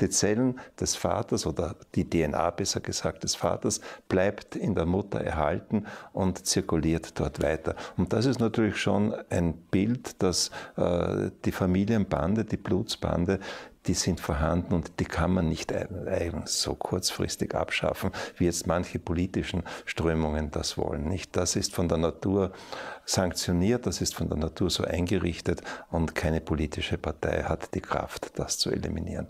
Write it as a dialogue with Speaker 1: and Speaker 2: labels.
Speaker 1: Die Zellen des Vaters oder die DNA besser gesagt des Vaters bleibt in der Mutter erhalten und zirkuliert dort weiter. Und das ist natürlich schon ein Bild, dass äh, die Familienbande, die Blutsbande, die sind vorhanden und die kann man nicht so kurzfristig abschaffen, wie jetzt manche politischen Strömungen das wollen. Nicht? Das ist von der Natur sanktioniert, das ist von der Natur so eingerichtet und keine politische Partei hat die Kraft, das zu eliminieren.